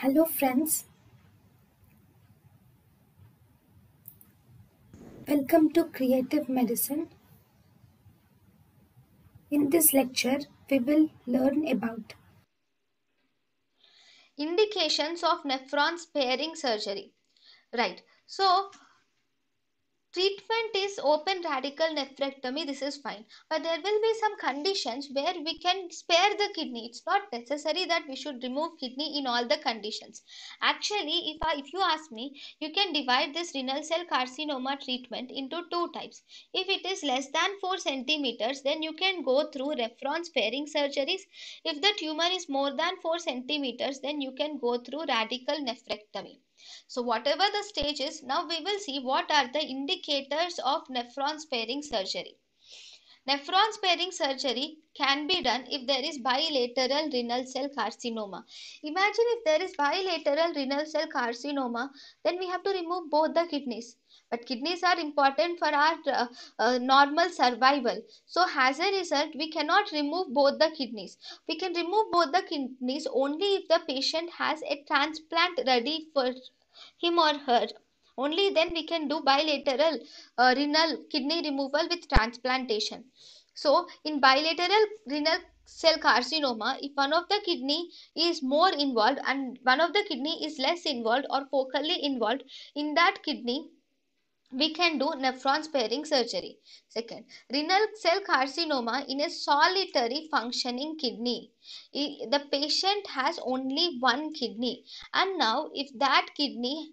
Hello, friends. Welcome to Creative Medicine. In this lecture, we will learn about indications of nephron sparing surgery. Right. So, treatment is open radical nephrectomy this is fine but there will be some conditions where we can spare the kidney it's not necessary that we should remove kidney in all the conditions actually if I, if you ask me you can divide this renal cell carcinoma treatment into two types if it is less than 4 centimeters then you can go through nephron sparing surgeries if the tumor is more than 4 centimeters then you can go through radical nephrectomy so whatever the stage is, now we will see what are the indicators of nephron sparing surgery. Nephron sparing surgery can be done if there is bilateral renal cell carcinoma. Imagine if there is bilateral renal cell carcinoma, then we have to remove both the kidneys but kidneys are important for our uh, uh, normal survival so as a result we cannot remove both the kidneys we can remove both the kidneys only if the patient has a transplant ready for him or her only then we can do bilateral uh, renal kidney removal with transplantation so in bilateral renal cell carcinoma if one of the kidney is more involved and one of the kidney is less involved or focally involved in that kidney we can do nephron sparing surgery. Second, renal cell carcinoma in a solitary functioning kidney. The patient has only one kidney, and now if that kidney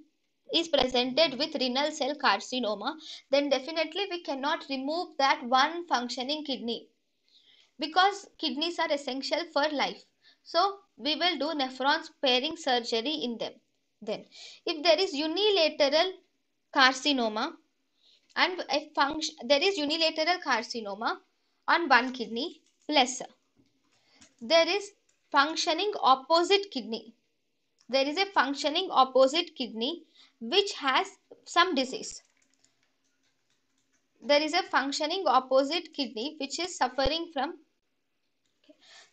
is presented with renal cell carcinoma, then definitely we cannot remove that one functioning kidney because kidneys are essential for life. So, we will do nephron sparing surgery in them. Then, if there is unilateral carcinoma and a function, there is unilateral carcinoma on one kidney lesser. There is functioning opposite kidney. There is a functioning opposite kidney which has some disease. There is a functioning opposite kidney which is suffering from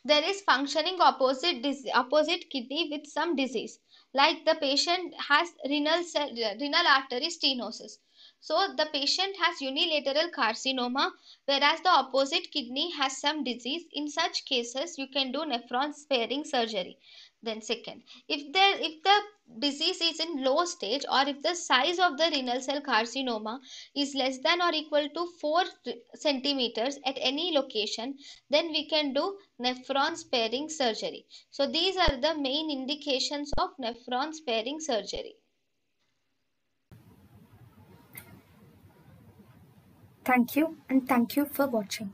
there is functioning opposite opposite kidney with some disease like the patient has renal cell, renal artery stenosis so the patient has unilateral carcinoma whereas the opposite kidney has some disease in such cases you can do nephron sparing surgery then second if there if the disease is in low stage or if the size of the renal cell carcinoma is less than or equal to 4 centimeters at any location, then we can do nephron sparing surgery. So these are the main indications of nephron sparing surgery. Thank you and thank you for watching.